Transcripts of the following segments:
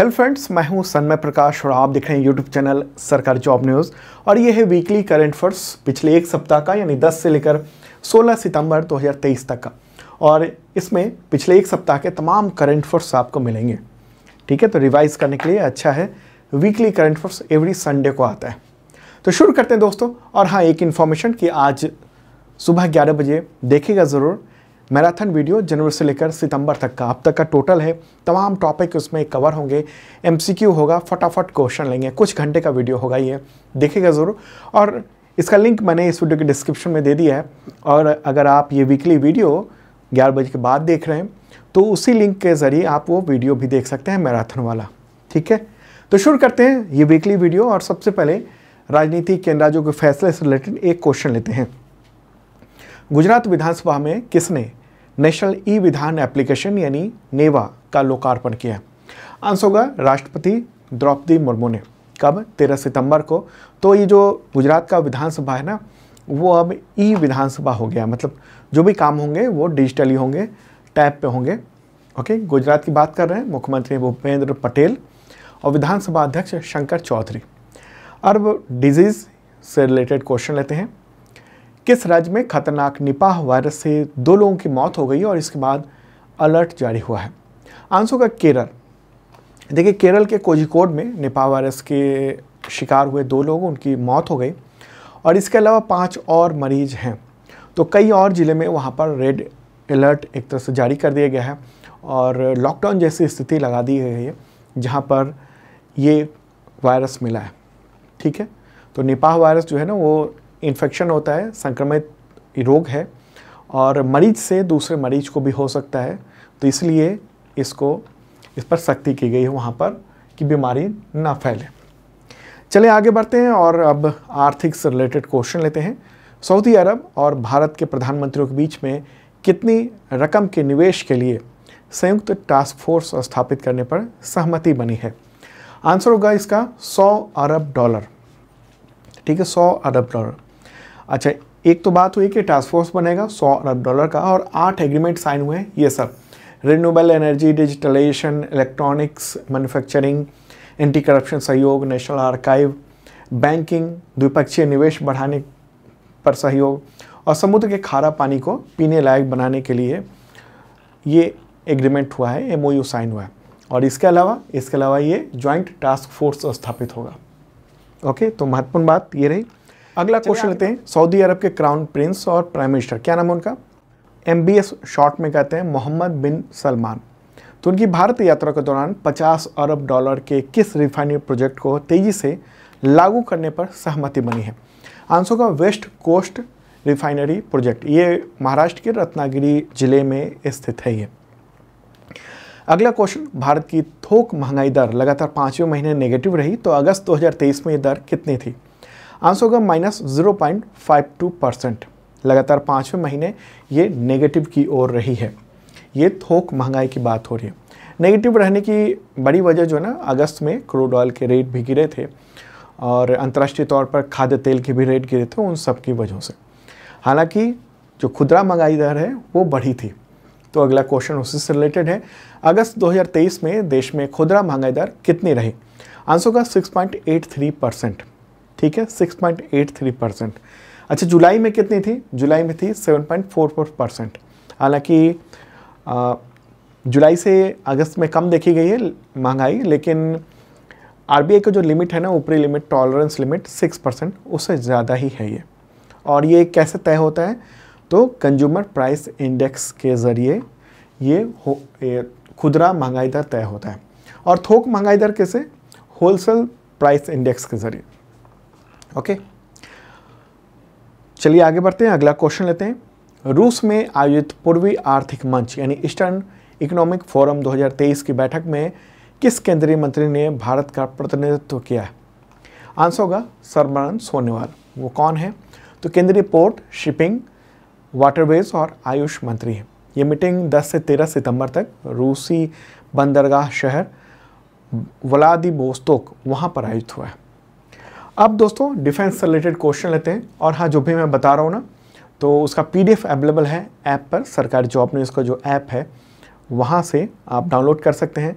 hello friends मैं हूं सन्मय प्रकाश और आप देख रहे हैं यूट्यूब चैनल सरकार जॉब न्यूज़ और ये है वीकली करंट फर्स पिछले एक सप्ताह का यानी 10 से लेकर 16 सितंबर 2023 तक का और इसमें पिछले एक सप्ताह के तमाम करंट फर्स आपको मिलेंगे ठीक है तो रिवाइज़ करने के लिए अच्छा है weekly current affairs every Sunday को आता है तो शुरू करते हैं दोस्तों और हाँ एक इन्फॉर्मेशन कि आज सुबह ग्यारह बजे देखेगा ज़रूर मैराथन वीडियो जनवरी से लेकर सितंबर तक का अब तक का टोटल है तमाम टॉपिक उसमें कवर होंगे एमसीक्यू होगा फटाफट क्वेश्चन लेंगे कुछ घंटे का वीडियो होगा ये देखेगा ज़रूर और इसका लिंक मैंने इस वीडियो के डिस्क्रिप्शन में दे दिया है और अगर आप ये वीकली वीडियो ग्यारह बजे के बाद देख रहे हैं तो उसी लिंक के ज़रिए आप वो वीडियो भी देख सकते हैं मैराथन वाला ठीक है तो शुरू करते हैं ये वीकली वीडियो और सबसे पहले राजनीति के राज्यों के फैसले से रिलेटेड एक क्वेश्चन लेते हैं गुजरात विधानसभा में किसने नेशनल ई विधान एप्लीकेशन यानी नेवा का लोकार्पण किया आंसर होगा राष्ट्रपति द्रौपदी मुर्मू ने कब 13 सितंबर को तो ये जो गुजरात का विधानसभा है ना वो अब ई विधानसभा हो गया मतलब जो भी काम होंगे वो डिजिटली होंगे टैप पे होंगे ओके गुजरात की बात कर रहे हैं मुख्यमंत्री भूपेंद्र पटेल और विधानसभा अध्यक्ष शंकर चौधरी अब डिजीज़ से रिलेटेड क्वेश्चन लेते हैं किस राज्य में खतरनाक निपाह वायरस से दो लोगों की मौत हो गई और इसके बाद अलर्ट जारी हुआ है आंसू का केरल देखिए केरल के कोजिकोड में निपाह वायरस के शिकार हुए दो लोग उनकी मौत हो गई और इसके अलावा पाँच और मरीज हैं तो कई और ज़िले में वहाँ पर रेड अलर्ट एक तरह से जारी कर दिया गया है और लॉकडाउन जैसी स्थिति लगा दी गई है जहाँ पर ये वायरस मिला है ठीक है तो निपाह वायरस जो है ना वो इन्फेक्शन होता है संक्रमित रोग है और मरीज से दूसरे मरीज को भी हो सकता है तो इसलिए इसको इस पर सख्ती की गई है वहाँ पर कि बीमारी ना फैले चले आगे बढ़ते हैं और अब आर्थिक से रिलेटेड क्वेश्चन लेते हैं सऊदी अरब और भारत के प्रधानमंत्रियों के बीच में कितनी रकम के निवेश के लिए संयुक्त टास्क फोर्स स्थापित करने पर सहमति बनी है आंसर होगा इसका 100 अरब डॉलर ठीक है 100 अरब डॉलर अच्छा एक तो बात हुई कि टास्क फोर्स बनेगा सौ अरब डॉलर का और आठ एग्रीमेंट साइन हुए हैं ये सब renewable energy digitalization electronics manufacturing anti corruption सहयोग नेशनल आर्काइव बैंकिंग द्विपक्षीय निवेश बढ़ाने पर सहयोग और समुद्र के खारा पानी को पीने लायक बनाने के लिए ये एग्रीमेंट हुआ है एम साइन हुआ है और इसके अलावा इसके अलावा ये ज्वाइंट टास्क फोर्स स्थापित होगा ओके तो महत्वपूर्ण बात ये रही अगला क्वेश्चन लेते हैं सऊदी अरब के क्राउन प्रिंस और प्राइम मिनिस्टर क्या नाम है उनका एम शॉर्ट में कहते हैं मोहम्मद बिन सलमान तो उनकी भारत यात्रा के दौरान 50 अरब डॉलर के किस रिफाइनरी प्रोजेक्ट को तेज़ी से लागू करने पर सहमति बनी है आंसर का वेस्ट कोस्ट रिफाइनरी प्रोजेक्ट ये महाराष्ट्र के रत्नागिरी जिले में स्थित है ये अगला क्वेश्चन भारत की थोक महंगाई दर लगातार पाँचवें महीने नेगेटिव रही तो अगस्त 2023 में ये दर कितनी थी आंसर होगा minus zero point five two percent लगातार पाँचवें महीने ये नेगेटिव की ओर रही है ये थोक महंगाई की बात हो रही है नेगेटिव रहने की बड़ी वजह जो है ना अगस्त में क्रूड ऑयल के रेट भी गिरे थे और अंतर्राष्ट्रीय तौर पर खाद्य तेल के भी रेट गिरे थे उन सब की वजह से हालांकि जो खुदरा महंगाई दर है वो बढ़ी थी तो अगला क्वेश्चन उसी से रिलेटेड है अगस्त 2023 में देश में खुदरा महंगाई दर कितनी रही आंसर का 6.83 परसेंट ठीक है 6.83 परसेंट अच्छा जुलाई में कितनी थी जुलाई में थी 7.44 परसेंट हालांकि जुलाई से अगस्त में कम देखी गई है महंगाई लेकिन आर का जो लिमिट है ना ऊपरी limit tolerance limit six percent उससे ज़्यादा ही है ये और ये कैसे तय होता है तो कंज्यूमर प्राइस इंडेक्स के ज़रिए ये हो ये खुदरा महंगाई दर तय होता है और थोक महंगाई दर कैसे होलसेल प्राइस इंडेक्स के ज़रिए ओके चलिए आगे बढ़ते हैं अगला क्वेश्चन लेते हैं रूस में आयोजित पूर्वी आर्थिक मंच यानी ईस्टर्न इकोनॉमिक फोरम 2023 की बैठक में किस केंद्रीय मंत्री ने भारत का प्रतिनिधित्व किया है आंसर होगा सरमरन सोनेवाल वो कौन है तो केंद्रीय पोर्ट शिपिंग वाटरवेज और आयुष मंत्री हैं ये मीटिंग 10 से 13 सितंबर तक रूसी बंदरगाह शहर व्लादिवोस्तोक वहाँ पर आयोजित हुआ है अब दोस्तों डिफेंस से रिलेटेड क्वेश्चन लेते हैं और हाँ जो भी मैं बता रहा हूँ ना तो उसका पीडीएफ अवेलेबल है ऐप पर सरकारी जॉब न्यूज़ का जो ऐप है वहाँ से आप डाउनलोड कर सकते हैं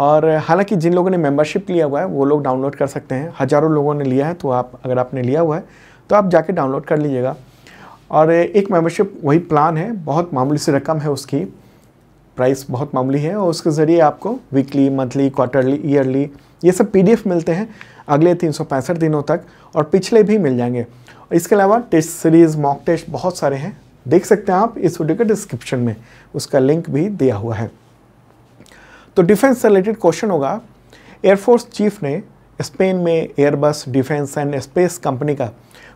और हालांकि जिन लोगों ने मेंबरशिप लिया हुआ है वो लोग डाउनलोड कर सकते हैं हज़ारों लोगों ने लिया है तो आप अगर आपने लिया हुआ है तो आप जाके डाउनलोड कर लीजिएगा और एक मेंबरशिप वही प्लान है बहुत मामूली सी रकम है उसकी प्राइस बहुत मामूली है और उसके ज़रिए आपको वीकली मंथली क्वार्टरली ईयरली ये सब पी मिलते हैं अगले तीन दिनों तक और पिछले भी मिल जाएंगे इसके अलावा टेस्ट सीरीज़ मॉक टेस्ट बहुत सारे हैं देख सकते हैं आप इस वीडियो के डिस्क्रिप्शन में उसका लिंक भी दिया हुआ है तो डिफेंस से रिलेटेड क्वेश्चन होगा एयरफोर्स चीफ ने स्पेन में Airbus defence and space company का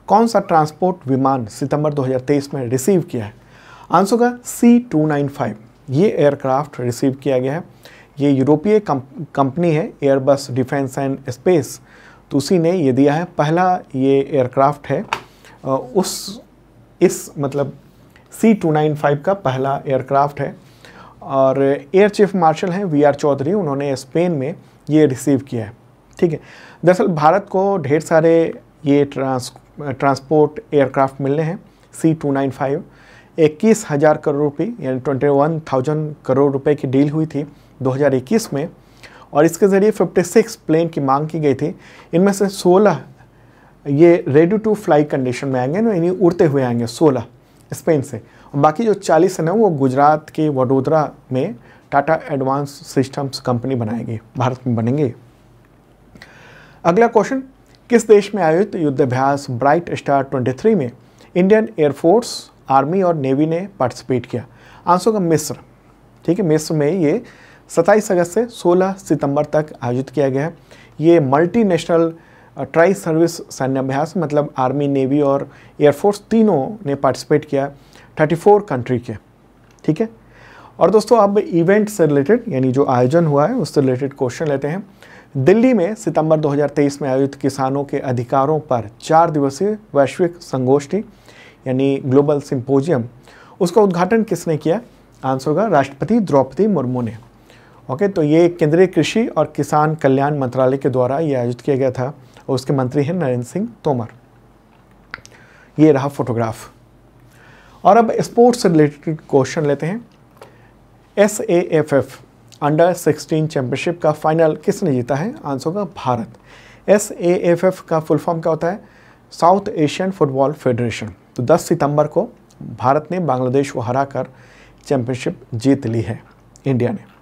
कौन सा ट्रांसपोर्ट विमान सितंबर 2023 में रिसीव किया है आंसर होगा सी टू नाइन फाइव ये एयरक्राफ्ट रिसीव किया गया है ये यूरोपीय कंपनी है एयरबस डिफेंस एंड स्पेस तो उसी ने ये दिया है पहला ये एयरक्राफ्ट है उस इस मतलब सी टू नाइन फाइव का पहला एयरक्राफ्ट है और एयर चीफ मार्शल हैं वी आर चौधरी उन्होंने स्पेन में ये रिसीव किया है ठीक है दरअसल भारत को ढेर सारे ये ट्रांस ट्रांसपोर्ट एयरक्राफ्ट मिलने हैं सी टू नाइन फाइव इक्कीस हज़ार करोड़ रुपये यानी ट्वेंटी वन थाउजेंड करोड़ रुपए की डील हुई थी 2021 में और इसके ज़रिए 56 प्लेन की मांग की गई थी इनमें से 16 ये रेडी टू फ्लाई कंडीशन में आएंगे ना यानी उड़ते हुए आएंगे 16 स्पेन से और बाकी जो 40 है ना वो गुजरात के वडोदरा में टाटा एडवांस सिस्टम्स कंपनी बनाएगी भारत में बनेंगे अगला क्वेश्चन किस देश में आयोजित युद्धाभ्यास ब्राइट स्टार ट्वेंटी में इंडियन एयरफोर्स आर्मी और नेवी ने पार्टिसिपेट किया आंसर का मिस्र ठीक है मिस्र में ये सत्ताईस अगस्त से 16 सितंबर तक आयोजित किया गया है ये मल्टीनेशनल ट्राई सर्विस सैन्याभ्यास मतलब आर्मी नेवी और एयरफोर्स तीनों ने पार्टिसिपेट किया 34 कंट्री के ठीक है और दोस्तों अब इवेंट से रिलेटेड यानी जो आयोजन हुआ है उससे रिलेटेड क्वेश्चन लेते हैं दिल्ली में सितंबर 2023 में आयोजित किसानों के अधिकारों पर चार दिवसीय वैश्विक संगोष्ठी यानी ग्लोबल सिंपोजियम उसका उद्घाटन किसने किया आंसर होगा राष्ट्रपति द्रौपदी मुर्मू ने ओके तो ये केंद्रीय कृषि और किसान कल्याण मंत्रालय के द्वारा ये आयोजित किया गया था और उसके मंत्री हैं नरेंद्र सिंह तोमर ये रहा फोटोग्राफ और अब स्पोर्ट्स से रिलेटेड क्वेश्चन लेते हैं S A F F under sixteen championship का फाइनल किसने जीता है आंसर होगा Bharat S A F F का फुल फॉर्म क्या होता है साउथ एशियन फुटबॉल फेडरेशन तो 10 सितंबर को भारत ने बांग्लादेश को हराकर चैम्पियनशिप जीत ली है इंडिया ने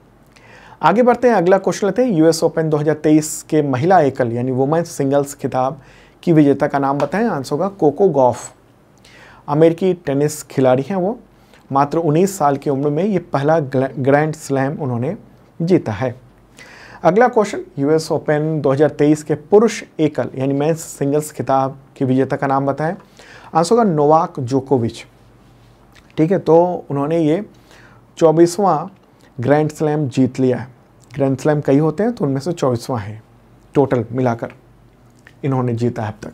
आगे बढ़ते हैं अगला क्वेश्चन लेते हैं यूएस ओपन 2023 के महिला एकल यानी वुमेन्स सिंगल्स खिताब की विजेता का नाम बताएं आंसर होगा कोको गॉफ अमेरिकी टेनिस खिलाड़ी हैं वो मात्र 19 साल की उम्र में ये पहला ग्रैंड स्लैम उन्होंने जीता है अगला क्वेश्चन यूएस ओपन 2023 के पुरुष एकल यानी मैं सिंगल्स खिताब की विजेता का नाम बताएं आंसर होगा नोवाक जोकोविच ठीक है तो उन्होंने ये चौबीसवां ग्रैंड स्लैम जीत लिया है ग्रैंड स्लैम कई होते हैं तो उनमें से चौबीसवां है टोटल मिलाकर इन्होंने जीता है अब तक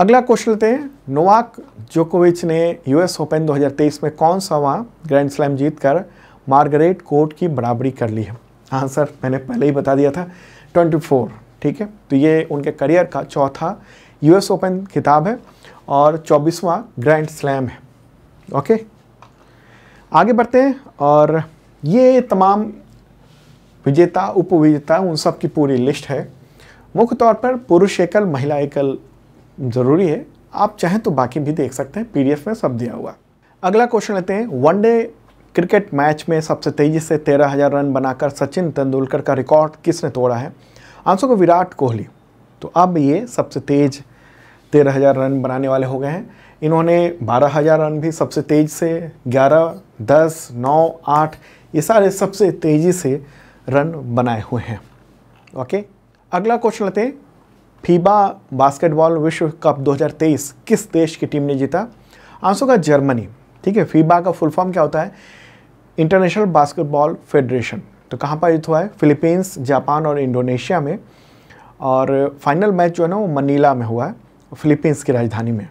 अगला क्वेश्चन लेते हैं नोवाक जोकोविच ने यूएस ओपन 2023 में कौन सा वहाँ ग्रैंड स्लैम जीतकर मार्गरेट कोर्ट की बराबरी कर ली है आंसर मैंने पहले ही बता दिया था 24 ठीक है तो ये उनके करियर का चौथा यूएस ओपन खिताब है और चौबीसवां ग्रैंड स्लैम है ओके आगे बढ़ते हैं और ये तमाम विजेता उपविजेता उन सब की पूरी लिस्ट है मुख्य तौर पर पुरुष एकल महिला एकल ज़रूरी है आप चाहें तो बाकी भी देख सकते हैं पीडीएफ में सब दिया हुआ अगला क्वेश्चन लेते हैं वनडे क्रिकेट मैच में सबसे तेज़ी से तेरह हज़ार रन बनाकर सचिन तेंदुलकर का रिकॉर्ड किसने तोड़ा है आंसर को विराट कोहली तो अब ये सबसे तेज़ तेरह हज़ार रन बनाने वाले हो गए हैं इन्होंने बारह हज़ार रन भी सबसे तेज़ से ग्यारह दस नौ आठ ये सारे सबसे तेज़ी से रन बनाए हुए हैं ओके अगला क्वेश्चन लेते हैं फीबा बास्केटबॉल विश्व कप 2023 किस देश की टीम ने जीता आंसर का जर्मनी ठीक है फीबा का फुल फॉर्म क्या होता है इंटरनेशनल बास्केटबॉल फेडरेशन तो कहाँ पर हुआ है फिलीपींस जापान और इंडोनेशिया में और फाइनल मैच जो है ना वो मनीला में हुआ है फिलीपींस की राजधानी में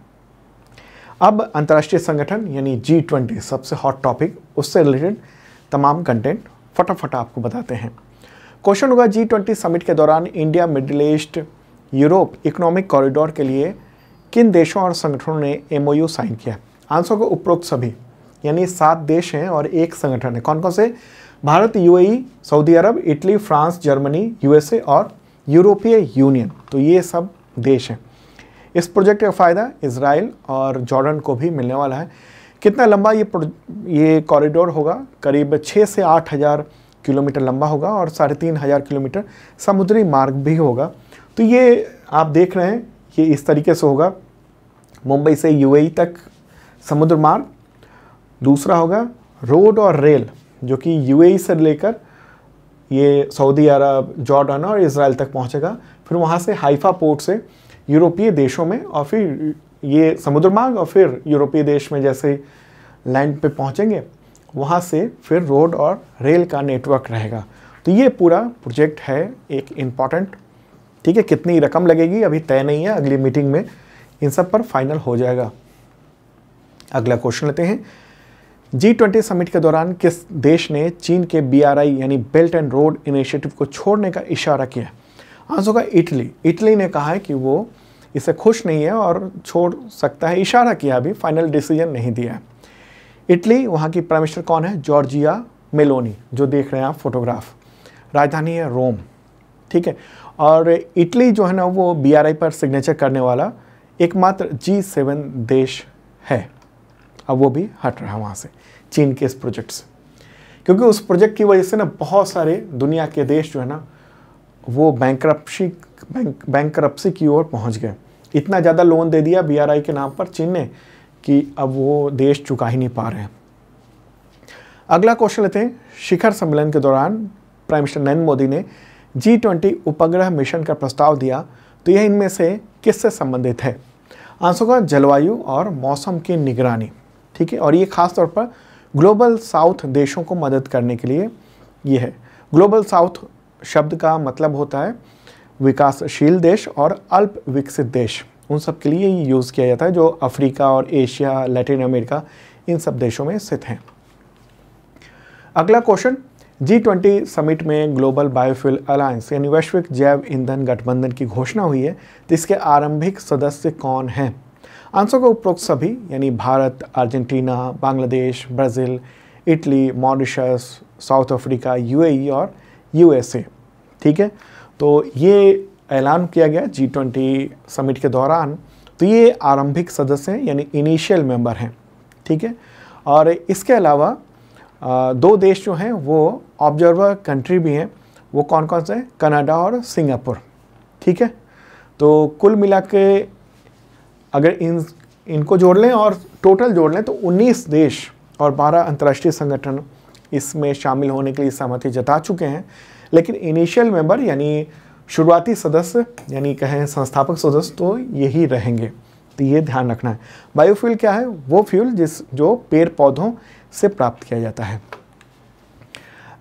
अब अंतर्राष्ट्रीय संगठन यानी जी ट्वेंटी सबसे हॉट टॉपिक उससे रिलेटेड तमाम कंटेंट फटाफट आपको बताते हैं क्वेश्चन होगा जी ट्वेंटी समिट के दौरान India Middle East Europe economic corridor के लिए किन देशों और संगठनों ने एमओयू साइन किया आंसर को उपरोक्त सभी यानी सात देश हैं और एक संगठन है कौन कौन से Bharat UAE Saudi Arab Italy France Germany USA और यूरोपीय यूनियन तो ये सब देश हैं इस प्रोजेक्ट का फ़ायदा इसराइल और जॉर्डन को भी मिलने वाला है कितना लंबा ये ये कॉरिडोर होगा करीब छः से आठ हज़ार किलोमीटर लंबा होगा और साढ़े तीन हज़ार किलोमीटर समुद्री मार्ग भी होगा तो ये आप देख रहे हैं ये इस तरीके से होगा मुंबई से यूएई e तक समुद्र मार्ग दूसरा होगा रोड और रेल जो कि यूएई e से लेकर ये सऊदी अरब जॉर्डन और इसराइल तक पहुंचेगा फिर वहाँ से हाइफा पोर्ट से यूरोपीय देशों में और फिर ये समुद्र मार्ग और फिर यूरोपीय देश में जैसे लैंड पे पहुँचेंगे वहाँ से फिर रोड और रेल का नेटवर्क रहेगा तो ये पूरा प्रोजेक्ट है एक इम्पॉर्टेंट ठीक है कितनी रकम लगेगी अभी तय नहीं है अगली मीटिंग में इन सब पर फाइनल हो जाएगा अगला क्वेश्चन लेते हैं जी ट्वेंटी समिट के दौरान किस देश ने चीन के बी यानी बेल्ट एंड रोड इनिशिएटिव को छोड़ने का इशारा किया आंसर होगा इटली इटली ने कहा है कि वो इससे खुश नहीं है और छोड़ सकता है इशारा किया अभी फाइनल डिसीजन नहीं दिया है इटली वहाँ की प्राइम मिनिस्टर कौन है जॉर्जिया मेलोनी जो देख रहे हैं आप फोटोग्राफ राजधानी है रोम ठीक है और इटली जो है ना वो बी पर सिग्नेचर करने वाला एकमात्र जी सेवन देश है अब वो भी हट रहा है वहाँ से चीन के इस प्रोजेक्ट से क्योंकि उस प्रोजेक्ट की वजह से ना बहुत सारे दुनिया के देश जो है ना वो बैंक्रप्सी बैंक बैंक्रप्सी की ओर पहुँच गए इतना ज़्यादा लोन दे दिया बीआरआई के नाम पर चीन ने कि अब वो देश चुका ही नहीं पा रहे हैं अगला क्वेश्चन लेते हैं शिखर सम्मेलन के दौरान प्राइम मिनिस्टर नरेंद्र मोदी ने जी ट्वेंटी उपग्रह मिशन का प्रस्ताव दिया तो यह इनमें से किससे संबंधित है आंसर का जलवायु और मौसम की निगरानी ठीक है और ये खास तौर पर ग्लोबल साउथ देशों को मदद करने के लिए ये है ग्लोबल साउथ शब्द का मतलब होता है विकासशील देश और अल्प विकसित देश उन सब के लिए ये यूज़ किया जाता है जो अफ्रीका और एशिया लैटिन अमेरिका इन सब देशों में स्थित हैं अगला क्वेश्चन जी ट्वेंटी समिट में ग्लोबल बायोफ्यूल अलायंस यानी वैश्विक जैव ईंधन गठबंधन की घोषणा हुई है तो इसके आरंभिक सदस्य कौन हैं आंसर का उपरोक्त सभी यानी Bharat Argentina Bangladesh Brazil Italy Mauritius South Africa UAE और यूएसए ठीक है तो ये ऐलान किया गया जी ट्वेंटी समिट के दौरान तो ये आरंभिक सदस्य हैं यानी इनिशियल मेंबर हैं ठीक है और इसके अलावा दो देश जो हैं वो ऑब्जर्वर कंट्री भी हैं वो कौन कौन से हैं कनाडा और सिंगापुर ठीक है तो कुल मिला के अगर इन इनको जोड़ लें और टोटल जोड़ लें तो 19 देश और 12 अंतर्राष्ट्रीय संगठन इसमें शामिल होने के लिए सहमति जता चुके हैं लेकिन इनिशियल मेंबर यानी शुरुआती सदस्य यानी कहें संस्थापक सदस्य तो यही रहेंगे तो ये ध्यान रखना है बायोफ्यूल क्या है वो फ्यूल जिस जो पेड़ पौधों से प्राप्त किया जाता है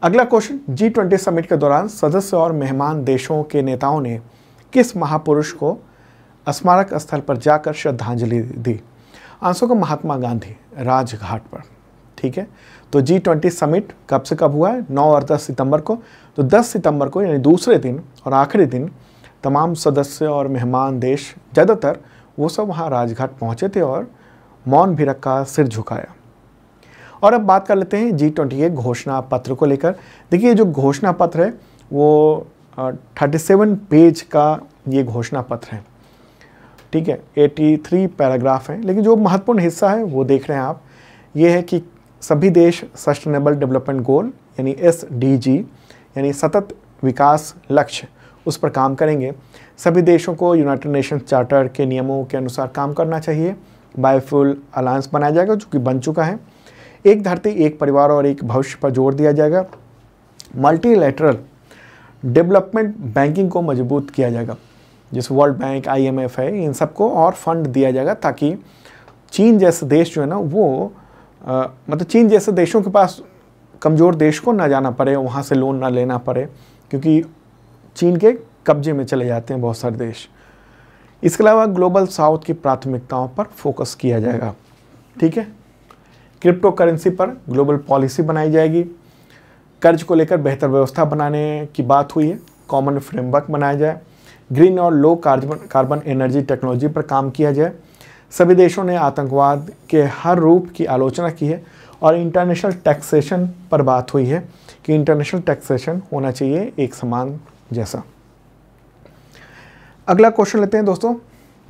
अगला क्वेश्चन जी ट्वेंटी समिट के दौरान सदस्य और मेहमान देशों के नेताओं ने किस महापुरुष को स्मारक स्थल पर जाकर श्रद्धांजलि दी आंसू को महात्मा गांधी राजघाट पर ठीक है तो जी ट्वेंटी समिट कब से कब हुआ है नौ और दस सितंबर को तो दस सितंबर को यानी दूसरे दिन और आखिरी दिन तमाम सदस्य और मेहमान देश ज़्यादातर वो सब वहाँ राजघाट पहुँचे थे और मौन भिरक का सिर झुकाया और अब बात कर लेते हैं जी ट्वेंटी के घोषणा पत्र को लेकर देखिए जो घोषणा पत्र है वो थर्टी सेवन पेज का ये घोषणा पत्र है ठीक है एटी थ्री पैराग्राफ हैं लेकिन जो महत्वपूर्ण हिस्सा है वो देख रहे हैं आप ये है कि सभी देश सस्टेनेबल डेवलपमेंट गोल यानी एस यानी सतत विकास लक्ष्य उस पर काम करेंगे सभी देशों को यूनाइटेड नेशन चार्टर के नियमों के अनुसार काम करना चाहिए बायोफ्यूल अलायंस बनाया जाएगा जो कि बन चुका है एक धरती एक परिवार और एक भविष्य पर जोर दिया जाएगा मल्टीलेटरल डेवलपमेंट बैंकिंग को मजबूत किया जाएगा जैसे वर्ल्ड बैंक आईएमएफ है इन सबको और फंड दिया जाएगा ताकि चीन जैसे देश जो है ना वो आ, मतलब चीन जैसे देशों के पास कमज़ोर देश को ना जाना पड़े वहाँ से लोन ना लेना पड़े क्योंकि चीन के कब्जे में चले जाते हैं बहुत सारे देश इसके अलावा ग्लोबल साउथ की प्राथमिकताओं पर फोकस किया जाएगा ठीक है क्रिप्टो करेंसी पर ग्लोबल पॉलिसी बनाई जाएगी कर्ज को लेकर बेहतर व्यवस्था बनाने की बात हुई है कॉमन फ्रेमवर्क बनाया जाए ग्रीन और low carbon carbon energy technology पर काम किया जाए सभी देशों ने आतंकवाद के हर रूप की आलोचना की है और इंटरनेशनल टैक्सेशन पर बात हुई है कि इंटरनेशनल टैक्सेशन होना चाहिए एक समान जैसा अगला क्वेश्चन लेते हैं दोस्तों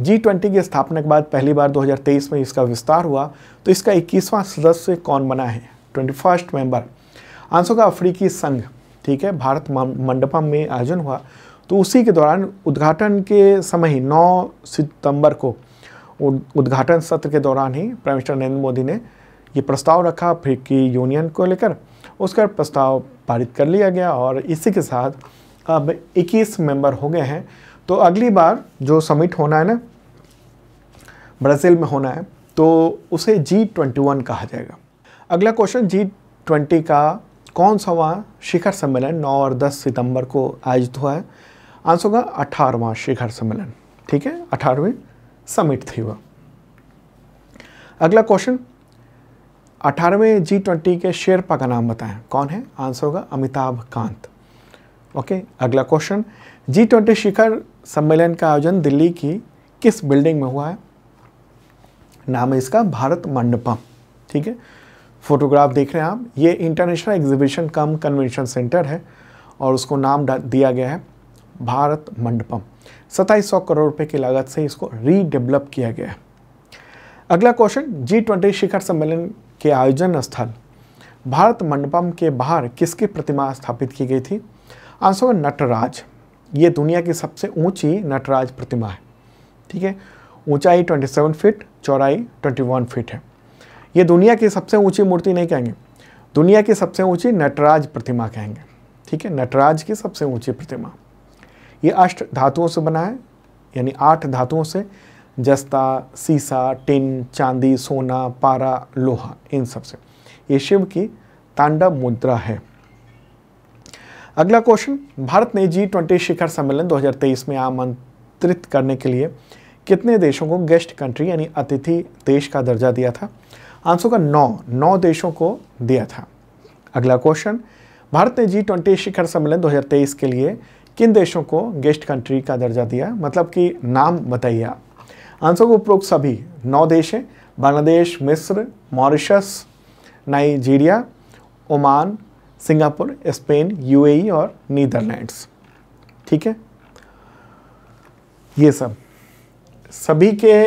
जी ट्वेंटी की स्थापना के बाद पहली बार 2023 में इसका विस्तार हुआ तो इसका 21वां सदस्य कौन बना है ट्वेंटी फर्स्ट मेंबर आंसर का अफ्रीकी संघ ठीक है भारत मंडपम में आयोजन हुआ तो उसी के दौरान उद्घाटन के समय ही 9 सितंबर को उद्घाटन सत्र के दौरान ही प्राइम मिनिस्टर नरेंद्र मोदी ने ये प्रस्ताव रखा फिर की यूनियन को लेकर उसका प्रस्ताव पारित कर लिया गया और इसी के साथ अब 21 मेंबर हो गए हैं तो अगली बार जो समिट होना है ना ब्राज़ील में होना है तो उसे जी ट्वेंटी वन कहा जाएगा अगला क्वेश्चन जी ट्वेंटी का कौन सा शिखर सम्मेलन 9 और 10 सितंबर को आयोजित हुआ है आंसर होगा अठारहवां शिखर सम्मेलन ठीक है अठारहवें समिट थी वह अगला क्वेश्चन अठारहवें जी ट्वेंटी के शेरपा का नाम बताएं कौन है आंसर होगा अमिताभ कांत ओके अगला क्वेश्चन जी ट्वेंटी शिखर सम्मेलन का आयोजन दिल्ली की किस बिल्डिंग में हुआ है नाम है इसका भारत मंडपम ठीक है फोटोग्राफ देख रहे हैं आप ये international exhibition cum convention centre है और उसको नाम दिया गया है भारत मंडपम सताईस सौ करोड़ रुपए की लागत से इसको रीडेवलप किया गया है अगला क्वेश्चन जी ट्वेंटी शिखर सम्मेलन के आयोजन स्थल भारत मंडपम के बाहर किसकी प्रतिमा स्थापित की गई थी आंसर नटराज ये दुनिया की सबसे ऊंची नटराज प्रतिमा है ठीक है ऊंचाई 27 फीट चौड़ाई 21 फीट है ये दुनिया की सबसे ऊंची मूर्ति नहीं कहेंगे दुनिया की सबसे ऊंची नटराज प्रतिमा कहेंगे ठीक है नटराज की सबसे ऊंची प्रतिमा ये अष्ट धातुओं से बना है यानी आठ धातुओं से जस्ता सीसा टिन चांदी सोना पारा लोहा इन सब से ये शिव की तांडव मुद्रा है अगला क्वेश्चन भारत ने जी ट्वेंटी शिखर सम्मेलन 2023 में आमंत्रित करने के लिए कितने देशों को गेस्ट कंट्री यानी अतिथि देश का दर्जा दिया था आंसर का नौ नौ देशों को दिया था अगला क्वेश्चन भारत ने जी ट्वेंटी शिखर सम्मेलन 2023 के लिए किन देशों को गेस्ट कंट्री का दर्जा दिया मतलब कि नाम बताइए आप आंसर को उपरोक्त सभी नौ देश हैं बांग्लादेश मिस्र Mauritius Nigeria Oman Singapore Spain UAE और नीदरलैंड्स ठीक है ये सब सभी के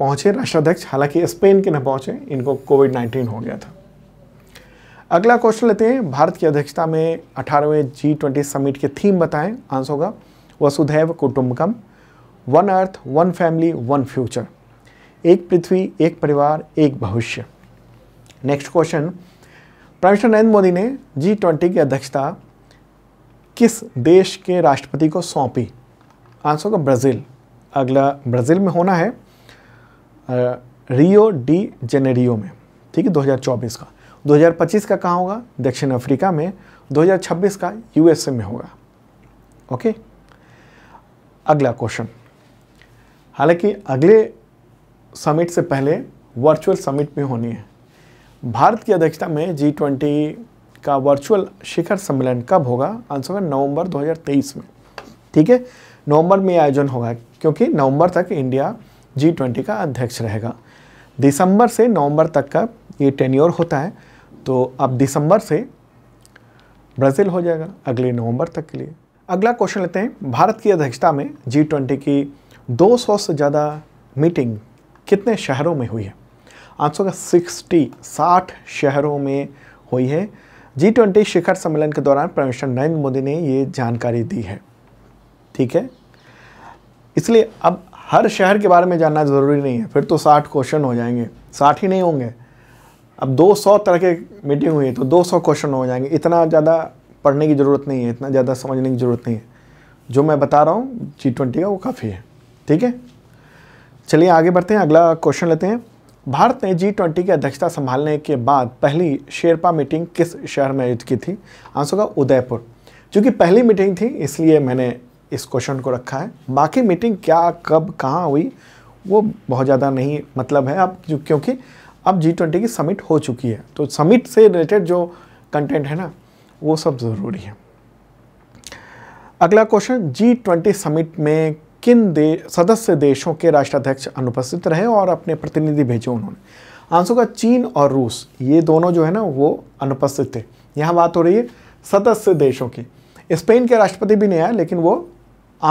पहुँचे राष्ट्राध्यक्ष हालांकि स्पेन के न पहुँचे इनको कोविड नाइन्टीन हो गया था अगला क्वेश्चन लेते हैं भारत की अध्यक्षता में अठारहवें जी ट्वेंटी समिट के थीम बताएं आंसर होगा वसुधैव कुटुम्बकम one earth one family one future एक पृथ्वी एक परिवार एक भविष्य next question prime minister Narendra Modi ने जी ट्वेंटी की अध्यक्षता किस देश के राष्ट्रपति को सौंपी आंसर होगा ब्राज़ील अगला ब्राज़ील में होना है रियो डी जेनेरियो में ठीक है 2024 का 2025 का कहाँ होगा दक्षिण अफ्रीका में 2026 का यूएसए में होगा ओके अगला क्वेश्चन हालांकि अगले समिट से पहले वर्चुअल समिट भी होनी है भारत की अध्यक्षता में जी ट्वेंटी का वर्चुअल शिखर सम्मेलन कब होगा आंसर होगा नवंबर 2023 में ठीक है नवंबर में आयोजन होगा क्योंकि नवंबर तक इंडिया जी ट्वेंटी का अध्यक्ष रहेगा दिसंबर से नवंबर तक का ये टेन्योर होता है तो अब दिसंबर से ब्राज़ील हो जाएगा अगले नवंबर तक के लिए अगला क्वेश्चन लेते हैं भारत की अध्यक्षता में जी ट्वेंटी की 200 से ज़्यादा मीटिंग कितने शहरों में हुई है आंसर का 60 60 शहरों में हुई है जी ट्वेंटी शिखर सम्मेलन के दौरान प्राइम मिनिस्टर नरेंद्र मोदी ने ये जानकारी दी है ठीक है इसलिए अब हर शहर के बारे में जानना ज़रूरी नहीं है फिर तो साठ क्वेश्चन हो जाएंगे साठ ही नहीं होंगे अब 200 तरह के मीटिंग हुई तो 200 क्वेश्चन हो जाएंगे इतना ज़्यादा पढ़ने की ज़रूरत नहीं है इतना ज़्यादा समझने की ज़रूरत नहीं है जो मैं बता रहा हूँ जी ट्वेंटी का वो काफ़ी है ठीक है चलिए आगे बढ़ते हैं अगला क्वेश्चन लेते हैं भारत ने जी ट्वेंटी की अध्यक्षता संभालने के बाद पहली शेरपा मीटिंग किस शहर में आयोजित की थी आंसर का उदयपुर चूँकि पहली मीटिंग थी इसलिए मैंने इस क्वेश्चन को रखा है बाकी मीटिंग क्या कब कहाँ हुई वो बहुत ज़्यादा नहीं मतलब है अब क्योंकि अब जी ट्वेंटी की समिट हो चुकी है तो समिट से रिलेटेड जो कंटेंट है ना वो सब ज़रूरी है अगला क्वेश्चन जी ट्वेंटी समिट में किन दे सदस्य देशों के राष्ट्राध्यक्ष अनुपस्थित रहे और अपने प्रतिनिधि भेजे उन्होंने आंसर का चीन और रूस ये दोनों जो है ना वो अनुपस्थित थे यहाँ बात हो रही है सदस्य देशों की स्पेन के राष्ट्रपति भी नहीं आए लेकिन वो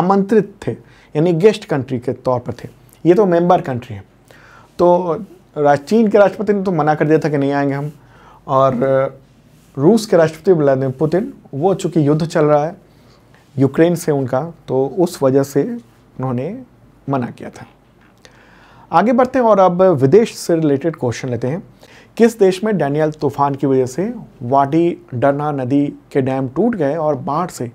आमंत्रित थे यानी गेस्ट कंट्री के तौर पर थे ये तो मेंबर कंट्री है तो चीन के राष्ट्रपति ने तो मना कर दिया था कि नहीं आएंगे हम और रूस के राष्ट्रपति व्लादिमिर पुतिन वो चूँकि युद्ध चल रहा है यूक्रेन से उनका तो उस वजह से उन्होंने मना किया था आगे बढ़ते हैं और अब विदेश से रिलेटेड क्वेश्चन लेते हैं किस देश में डैनियल तूफान की वजह से वाडी डरना नदी के डैम टूट गए और बाढ़ से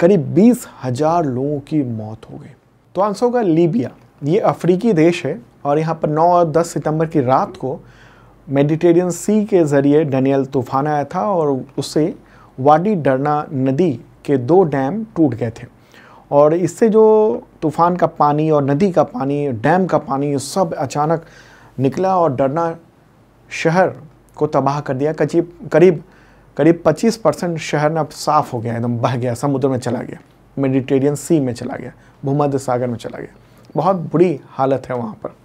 करीब बीस हजार लोगों की मौत हो गई तो आंसर होगा लीबिया ये अफ्रीकी देश है और यहाँ पर 9 और 10 सितंबर की रात को मेडिटेरियन सी के ज़रिए डैनियल तूफान आया था और उससे वाडी डरना नदी के दो डैम टूट गए थे और इससे जो तूफान का पानी और नदी का पानी डैम का पानी सब अचानक निकला और डरना शहर को तबाह कर दिया करीब करीब करीब 25 परसेंट शहर अब साफ हो गया एकदम बह गया समुद्र में चला गया मेडिटेरियन सी में चला गया भूमध्य सागर में चला गया बहुत बुरी हालत है वहाँ पर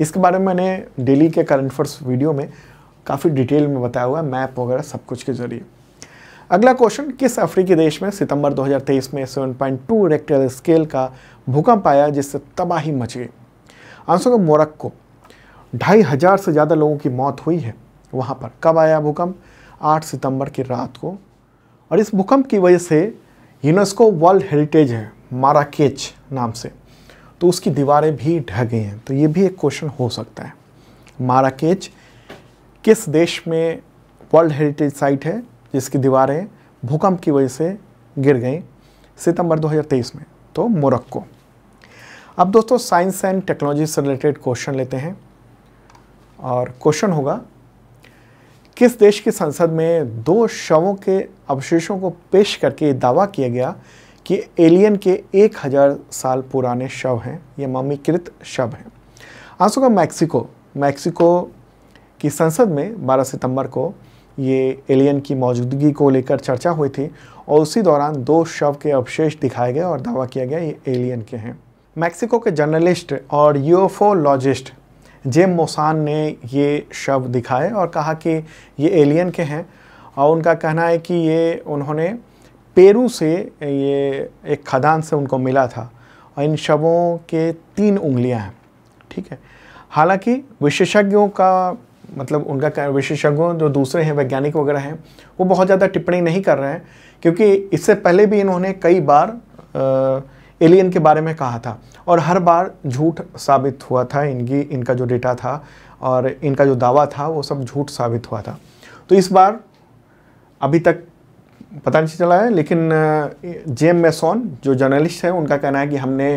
इसके बारे में मैंने डेली के करंट अफेयर्स वीडियो में काफ़ी डिटेल में बताया हुआ है मैप वगैरह सब कुछ के जरिए अगला क्वेश्चन किस अफ्रीकी देश में सितंबर 2023 में 7.2 रेक्टर स्केल का भूकंप आया जिससे तबाही मच गई आंसर होगा मोरक्को ढाई हज़ार से ज़्यादा लोगों की मौत हुई है वहाँ पर कब आया भूकंप 8 सितंबर की रात को और इस भूकंप की वजह से यूनेस्को वर्ल्ड हेरिटेज है माराकेच नाम से तो उसकी दीवारें भी ढह गई हैं तो ये भी एक क्वेश्चन हो सकता है माराकेच किस देश में वर्ल्ड हेरिटेज साइट है जिसकी दीवारें भूकंप की वजह से गिर गई सितंबर 2023 में तो मोरक्को अब दोस्तों साइंस एंड टेक्नोलॉजी से रिलेटेड क्वेश्चन लेते हैं और क्वेश्चन होगा किस देश की संसद में दो शवों के अवशेषों को पेश करके दावा किया गया कि एलियन के 1000 साल पुराने शव हैं ये ममीकृत शव हैं आज होगा मैक्सिको मैक्सिको की संसद में 12 सितंबर को ये एलियन की मौजूदगी को लेकर चर्चा हुई थी और उसी दौरान दो शव के अवशेष दिखाए गए और दावा किया गया ये एलियन के हैं मैक्सिको के जर्नलिस्ट और यूएफोलॉजिस्ट जेम मोसान ने ये शव दिखाए और कहा कि ये एलियन के हैं और उनका कहना है कि ये उन्होंने पेरू से ये एक खदान से उनको मिला था और इन शवों के तीन उंगलियां हैं ठीक है हालांकि विशेषज्ञों का मतलब उनका विशेषज्ञों जो दूसरे हैं वैज्ञानिक वगैरह हैं वो बहुत ज़्यादा टिप्पणी नहीं कर रहे हैं क्योंकि इससे पहले भी इन्होंने कई बार एलियन के बारे में कहा था और हर बार झूठ साबित हुआ था इनकी इनका जो डेटा था और इनका जो दावा था वो सब झूठ साबित हुआ था तो इस बार अभी तक पता नहीं चला है लेकिन जेम मेसोन जो जर्नलिस्ट हैं उनका कहना है कि हमने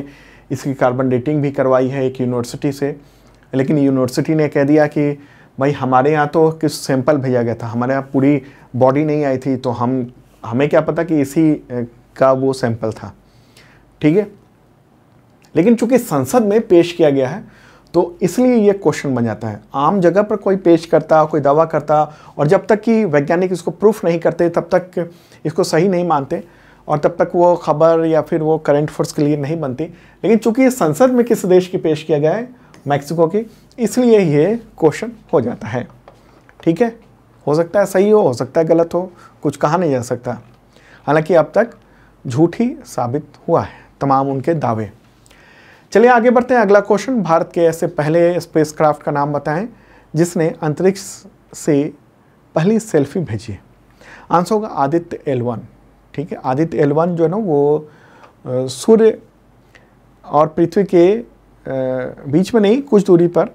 इसकी कार्बन डेटिंग भी करवाई है एक यूनिवर्सिटी से लेकिन यूनिवर्सिटी ने कह दिया कि भाई हमारे यहाँ तो किस सैंपल भेजा गया था हमारे यहाँ पूरी बॉडी नहीं आई थी तो हम हमें क्या पता कि इसी का वो सैंपल था ठीक है लेकिन चूंकि संसद में पेश किया गया है तो इसलिए ये क्वेश्चन बन जाता है आम जगह पर कोई पेश करता कोई दावा करता और जब तक कि वैज्ञानिक इसको प्रूफ नहीं करते तब तक इसको सही नहीं मानते और तब तक वो खबर या फिर वो करंट फोर्स के लिए नहीं बनती लेकिन चूंकि संसद में किस देश की पेश किया गया है मैक्सिको की इसलिए ये क्वेश्चन हो जाता है ठीक है हो सकता है सही हो हो सकता है गलत हो कुछ कहा नहीं जा सकता हालांकि अब तक झूठ ही साबित हुआ है तमाम उनके दावे चलिए आगे बढ़ते हैं अगला क्वेश्चन भारत के ऐसे पहले स्पेसक्राफ्ट का नाम बताएं जिसने अंतरिक्ष से पहली सेल्फी भेजी है आंसर होगा आदित्य एल वन ठीक है आदित्य एल वन जो है ना वो सूर्य और पृथ्वी के बीच में नहीं कुछ दूरी पर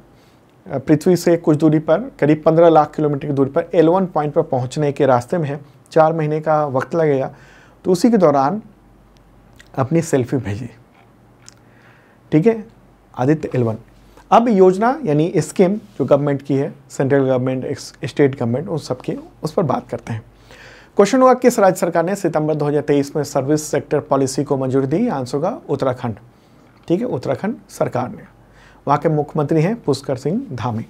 पृथ्वी से कुछ दूरी पर करीब 15 लाख किलोमीटर की दूरी पर एल वन पॉइंट पर पहुंचने के रास्ते में है चार महीने का वक्त लगेगा तो उसी के दौरान अपनी सेल्फी भेजी ठीक है आदित्य एल वन अब योजना यानी स्कीम जो गवर्नमेंट की है सेंट्रल गवर्नमेंट स्टेट गवर्नमेंट उन सबकी उस पर बात करते हैं क्वेश्चन हुआ किस राज्य सरकार ने सितंबर 2023 में सर्विस सेक्टर पॉलिसी को मंजूरी दी आंसर होगा उत्तराखंड ठीक है उत्तराखंड सरकार ने वहाँ के मुख्यमंत्री हैं पुष्कर सिंह धामी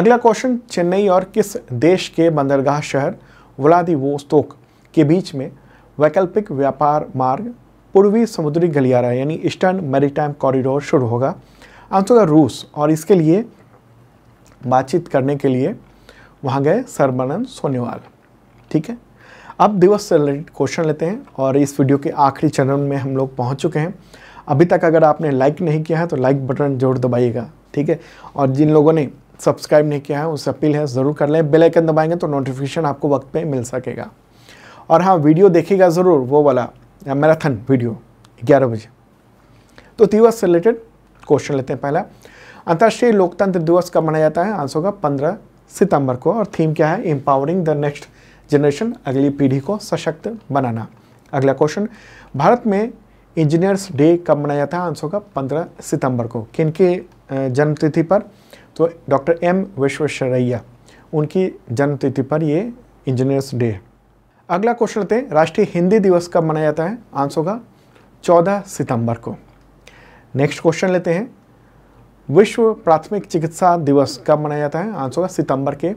अगला क्वेश्चन चेन्नई और किस देश के बंदरगाह शहर व्लादिवोस्तोक के बीच में वैकल्पिक व्यापार मार्ग पूर्वी समुद्री गलियारा यानी ईस्टर्न मैरीटाइम कॉरिडोर शुरू होगा आंसर होगा रूस और इसके लिए बातचीत करने के लिए वहाँ गए सरबनंद सोनेवाल ठीक है अब दिवस से रिलेटेड क्वेश्चन लेते हैं और इस वीडियो के आखिरी चरण में हम लोग पहुँच चुके हैं अभी तक अगर आपने लाइक नहीं किया है तो लाइक बटन जोर दबाइएगा ठीक है और जिन लोगों ने सब्सक्राइब नहीं किया है उससे अपील है ज़रूर कर लें बेल आइकन दबाएंगे तो नोटिफिकेशन आपको वक्त पे मिल सकेगा और हाँ वीडियो देखेगा ज़रूर वो वाला मैराथन वीडियो ग्यारह बजे तो दिवस से रिलेटेड क्वेश्चन लेते हैं पहला अंतर्राष्ट्रीय लोकतंत्र दिवस कब मनाया जाता है आंसर होगा पंद्रह सितंबर को और थीम क्या है एम्पावरिंग द नेक्स्ट जनरेशन अगली पीढ़ी को सशक्त बनाना अगला क्वेश्चन भारत में इंजीनियर्स डे कब मनाया जाता है आंसर होगा पंद्रह सितंबर को किनके जन्मतिथि पर तो डॉक्टर एम विश्वेश्वरैया उनकी जन्मतिथि पर ये इंजीनियर्स डे है अगला क्वेश्चन थे राष्ट्रीय हिंदी दिवस कब मनाया जाता है आंसर होगा चौदह सितंबर को नेक्स्ट क्वेश्चन लेते हैं विश्व प्राथमिक चिकित्सा दिवस कब मनाया जाता है आंसर होगा सितंबर के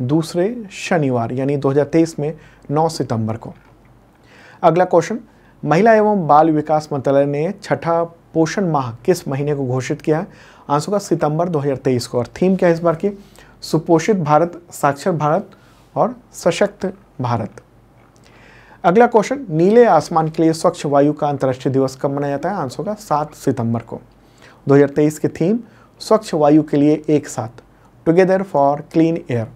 दूसरे शनिवार यानी 2023 में 9 सितंबर को अगला क्वेश्चन महिला एवं बाल विकास मंत्रालय ने छठा पोषण माह किस महीने को घोषित किया है आंसर का सितंबर 2023 को और थीम क्या है इस बार की सुपोषित भारत साक्षर भारत और सशक्त भारत अगला क्वेश्चन नीले आसमान के लिए स्वच्छ वायु का अंतर्राष्ट्रीय दिवस कब मनाया जाता है आंसर का सात सितंबर को 2023 की थीम स्वच्छ वायु के लिए एक साथ टुगेदर फॉर क्लीन एयर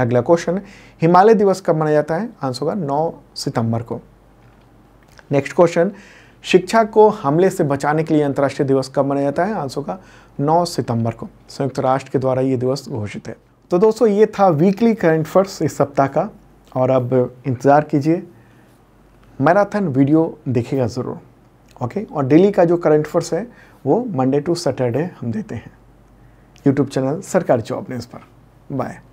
अगला क्वेश्चन हिमालय दिवस कब मनाया जाता है आंसर होगा 9 सितंबर को नेक्स्ट क्वेश्चन शिक्षा को हमले से बचाने के लिए अंतर्राष्ट्रीय दिवस कब मनाया जाता है आंसर होगा 9 सितंबर को संयुक्त राष्ट्र के द्वारा ये दिवस घोषित है तो दोस्तों ये था वीकली करंट अफेयर्स इस सप्ताह का और अब इंतज़ार कीजिए मैराथन वीडियो देखेगा ज़रूर ओके और डेली का जो करंट अफेयर्स है वो मंडे टू सैटरडे हम देते हैं यूट्यूब चैनल सरकारी जॉब न्यूज़ पर बाय